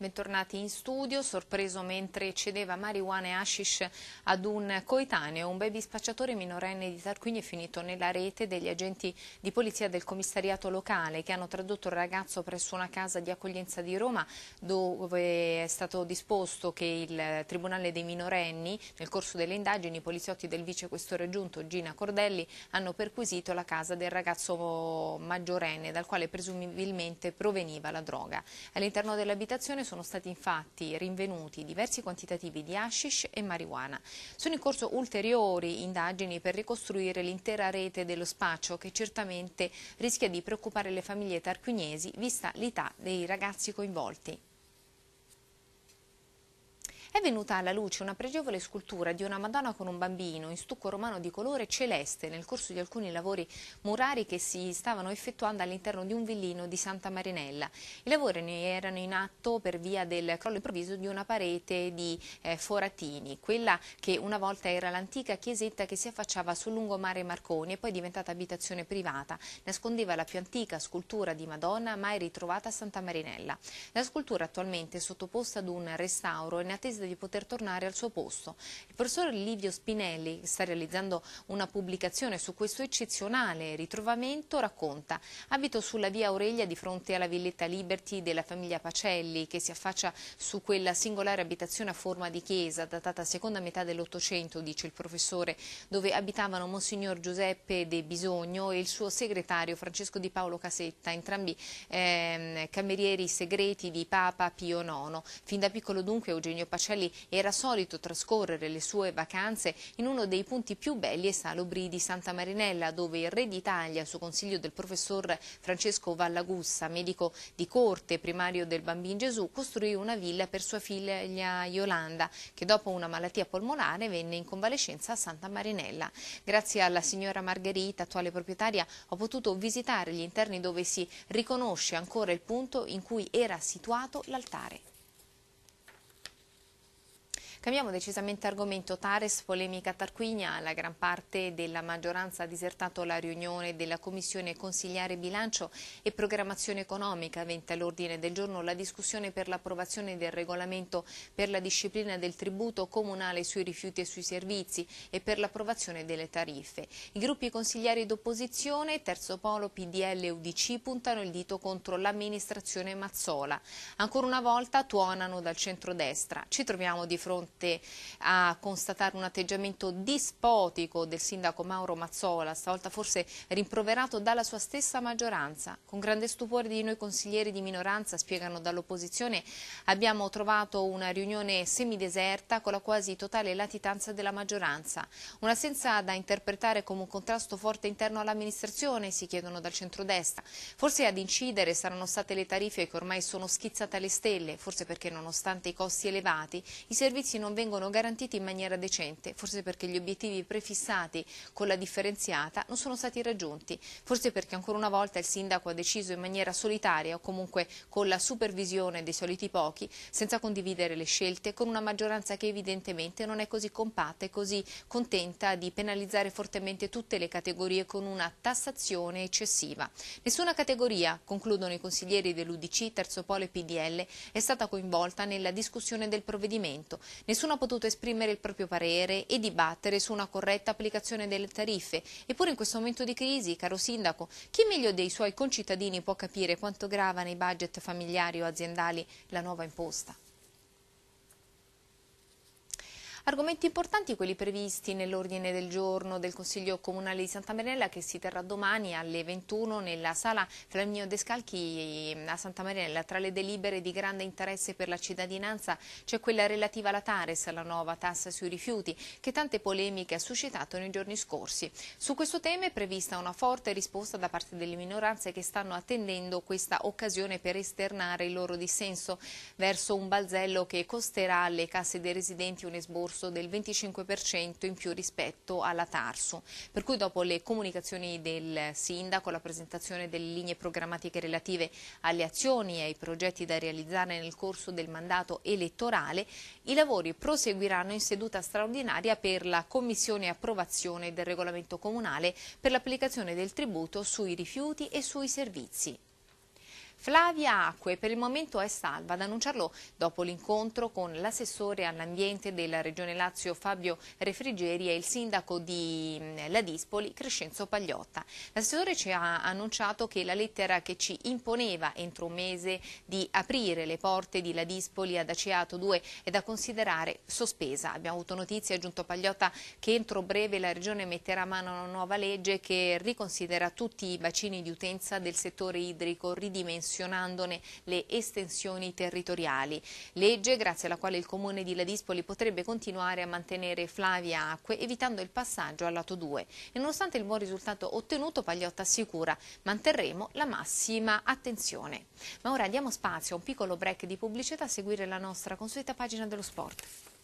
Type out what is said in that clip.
Bentornati in studio, sorpreso mentre cedeva marijuana e hashish ad un coetaneo, un baby spacciatore minorenne di Tarquini è finito nella rete degli agenti di polizia del commissariato locale che hanno tradotto il ragazzo presso una casa di accoglienza di Roma dove è stato disposto che il Tribunale dei minorenni, nel corso delle indagini, i poliziotti del vicequestore aggiunto Gina Cordelli hanno perquisito la casa del ragazzo maggiorenne dal quale presumibilmente proveniva la droga. All'interno dell'abitazione sono stati infatti rinvenuti diversi quantitativi di hashish e marijuana. Sono in corso ulteriori indagini per ricostruire l'intera rete dello spaccio che certamente rischia di preoccupare le famiglie tarquinesi vista l'età dei ragazzi coinvolti. È venuta alla luce una pregevole scultura di una Madonna con un bambino in stucco romano di colore celeste nel corso di alcuni lavori murari che si stavano effettuando all'interno di un villino di Santa Marinella. I lavori erano in atto per via del crollo improvviso di una parete di eh, foratini, quella che una volta era l'antica chiesetta che si affacciava sul lungomare Marconi e poi diventata abitazione privata. Nascondeva la più antica scultura di Madonna mai ritrovata a Santa Marinella. La scultura attualmente è sottoposta ad un restauro in attesa deciso di poter tornare al suo posto. Il professor Livio Spinelli, che sta realizzando una pubblicazione su questo eccezionale ritrovamento, racconta «Abito sulla via Aurelia di fronte alla Villetta Liberty della famiglia Pacelli, che si affaccia su quella singolare abitazione a forma di chiesa, datata seconda metà dell'Ottocento, dice il professore, dove abitavano Monsignor Giuseppe De Bisogno e il suo segretario Francesco Di Paolo Casetta, entrambi eh, camerieri segreti di Papa Pio IX. Fin da piccolo dunque Eugenio Pacelli Vercelli era solito trascorrere le sue vacanze in uno dei punti più belli e salubri di Santa Marinella, dove il re d'Italia, su consiglio del professor Francesco Vallagussa, medico di corte primario del Bambin Gesù, costruì una villa per sua figlia Yolanda, che dopo una malattia polmonare venne in convalescenza a Santa Marinella. Grazie alla signora Margherita, attuale proprietaria, ho potuto visitare gli interni dove si riconosce ancora il punto in cui era situato l'altare. Cambiamo decisamente argomento. Tares, polemica Tarquinia. La gran parte della maggioranza ha disertato la riunione della Commissione Consigliare Bilancio e Programmazione Economica. Venta all'ordine del giorno la discussione per l'approvazione del regolamento per la disciplina del tributo comunale sui rifiuti e sui servizi e per l'approvazione delle tariffe. I gruppi consigliari d'opposizione, Terzo Polo, PDL e UDC puntano il dito contro l'amministrazione Mazzola. Ancora una volta tuonano dal centrodestra. Ci troviamo di fronte parte a constatare un atteggiamento dispotico del sindaco Mauro Mazzola, stavolta forse rimproverato dalla sua stessa maggioranza. Con grande stupore di noi consiglieri di minoranza, spiegano dall'opposizione, abbiamo trovato una riunione semideserta con la quasi totale latitanza della maggioranza. Un'assenza da interpretare come un contrasto forte interno all'amministrazione, si chiedono dal centrodestra. Forse ad incidere saranno state le tariffe che ormai sono schizzate alle stelle, forse perché nonostante i costi elevati, i servizi non non vengono garantiti in maniera decente, forse perché gli obiettivi prefissati con la differenziata non sono stati raggiunti, forse perché ancora una volta il sindaco ha deciso in maniera solitaria o comunque con la supervisione dei soliti pochi, senza condividere le scelte, con una maggioranza che evidentemente non è così compatta e così contenta di penalizzare fortemente tutte le categorie con una tassazione eccessiva. Nessuna categoria, concludono i consiglieri dell'Udc, Terzo Polo e PDL, è stata coinvolta nella discussione del provvedimento. Nessuna Nessuno ha potuto esprimere il proprio parere e dibattere su una corretta applicazione delle tariffe. Eppure in questo momento di crisi, caro Sindaco, chi meglio dei suoi concittadini può capire quanto grava nei budget familiari o aziendali la nuova imposta? Argomenti importanti quelli previsti nell'ordine del giorno del Consiglio Comunale di Santa Marinella che si terrà domani alle 21 nella sala Flaminio Descalchi a Santa Marinella. Tra le delibere di grande interesse per la cittadinanza c'è quella relativa alla Tares, la nuova tassa sui rifiuti, che tante polemiche ha suscitato nei giorni scorsi. Su questo tema è prevista una forte risposta da parte delle minoranze che stanno attendendo questa occasione per esternare il loro dissenso verso un balzello che costerà alle casse dei residenti un esborso costo del 25% in più rispetto alla Tarsu. Per cui dopo le comunicazioni del Sindaco, la presentazione delle linee programmatiche relative alle azioni e ai progetti da realizzare nel corso del mandato elettorale, i lavori proseguiranno in seduta straordinaria per la commissione e approvazione del regolamento comunale per l'applicazione del tributo sui rifiuti e sui servizi. Flavia Acque per il momento è salva ad annunciarlo dopo l'incontro con l'assessore all'ambiente della Regione Lazio Fabio Refrigeri e il sindaco di Ladispoli Crescenzo Pagliotta. L'assessore ci ha annunciato che la lettera che ci imponeva entro un mese di aprire le porte di Ladispoli ad Aceato 2 è da considerare sospesa. Abbiamo avuto notizia, aggiunto Pagliotta, che entro breve la Regione metterà a mano una nuova legge che riconsidera tutti i bacini di utenza del settore idrico ridimensionato dimensionandone le estensioni territoriali. Legge grazie alla quale il comune di Ladispoli potrebbe continuare a mantenere Flavia Acque evitando il passaggio al lato 2. E nonostante il buon risultato ottenuto, Pagliotta assicura manterremo la massima attenzione. Ma ora diamo spazio a un piccolo break di pubblicità a seguire la nostra consueta pagina dello sport.